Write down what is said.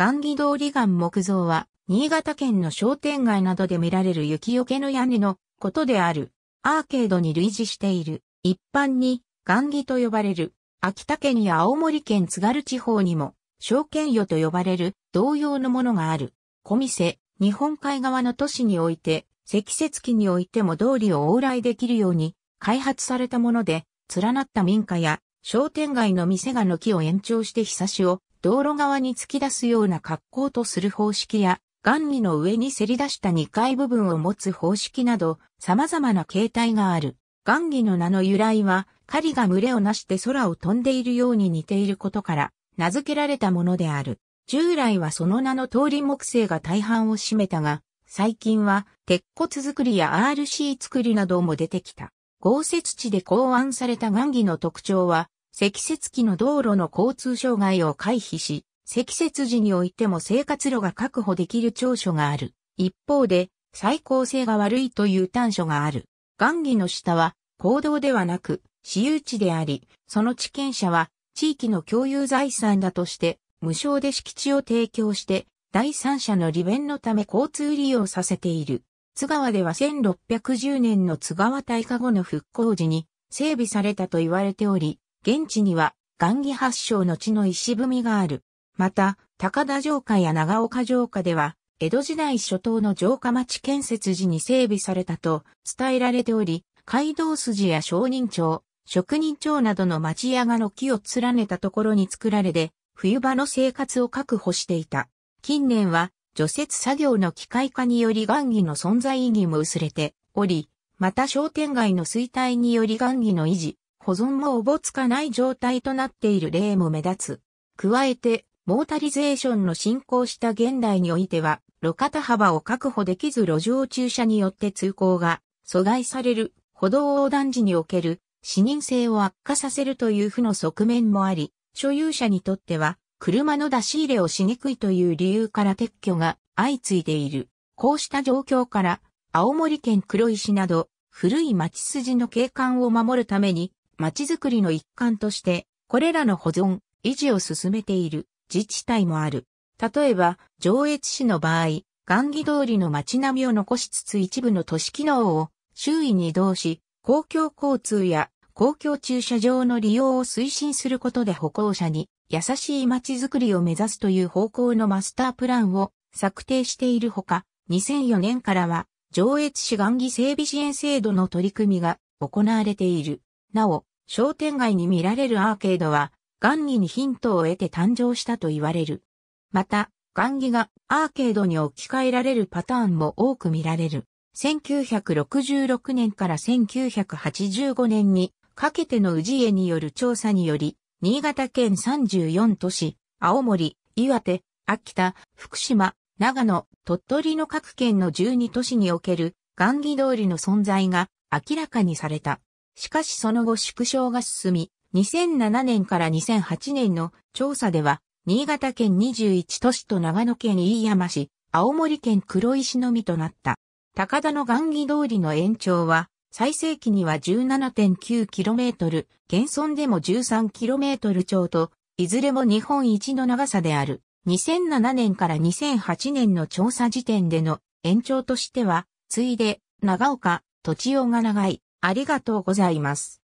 雁木通り岩木像は、新潟県の商店街などで見られる雪よけの屋根のことである。アーケードに類似している。一般に、雁木と呼ばれる。秋田県や青森県津軽地方にも、証券与と呼ばれる同様のものがある。小店、日本海側の都市において、積雪期においても通りを往来できるように開発されたもので、連なった民家や商店街の店が軒を延長して日差しを道路側に突き出すような格好とする方式や、岩儀の上にせり出した2階部分を持つ方式など、様々な形態がある。岩儀の名の由来は、狩りが群れをなして空を飛んでいるように似ていることから、名付けられたものである。従来はその名の通り木星が大半を占めたが、最近は鉄骨作りや RC 作りなども出てきた。豪雪地で考案された岩儀の特徴は、積雪期の道路の交通障害を回避し、積雪時においても生活路が確保できる長所がある。一方で、再構性が悪いという短所がある。岩木の下は、行動ではなく、私有地であり、その地権者は、地域の共有財産だとして、無償で敷地を提供して、第三者の利便のため交通利用させている。津川では1610年の津川大火後の復興時に整備されたと言われており、現地には、岩儀発祥の地の石踏みがある。また、高田城下や長岡城下では、江戸時代初頭の城下町建設時に整備されたと伝えられており、街道筋や商人町、職人町などの町屋が軒を連ねたところに作られて、冬場の生活を確保していた。近年は、除雪作業の機械化により岩儀の存在意義も薄れており、また商店街の衰退により岩儀の維持、保存もおぼつかない状態となっている例も目立つ。加えて、モータリゼーションの進行した現代においては、路肩幅を確保できず路上駐車によって通行が阻害される歩道横断時における視認性を悪化させるという負の側面もあり、所有者にとっては車の出し入れをしにくいという理由から撤去が相次いでいる。こうした状況から、青森県黒石など古い町筋の景観を守るために町づくりの一環として、これらの保存、維持を進めている自治体もある。例えば、上越市の場合、雁木通りの街並みを残しつつ一部の都市機能を周囲に移動し、公共交通や公共駐車場の利用を推進することで歩行者に優しい街づくりを目指すという方向のマスタープランを策定しているほか、2004年からは上越市雁木整備支援制度の取り組みが行われている。なお、商店街に見られるアーケードは、ンギにヒントを得て誕生したと言われる。また、ンギがアーケードに置き換えられるパターンも多く見られる。1966年から1985年にかけての氏家による調査により、新潟県34都市、青森、岩手、秋田、福島、長野、鳥取の各県の12都市におけるンギ通りの存在が明らかにされた。しかしその後縮小が進み、2007年から2008年の調査では、新潟県21都市と長野県飯山市、青森県黒石のみとなった。高田の岩木通りの延長は、最盛期には 17.9km、現存でも 13km 超と、いずれも日本一の長さである。2007年から2008年の調査時点での延長としては、ついで、長岡、土地用が長い、ありがとうございます。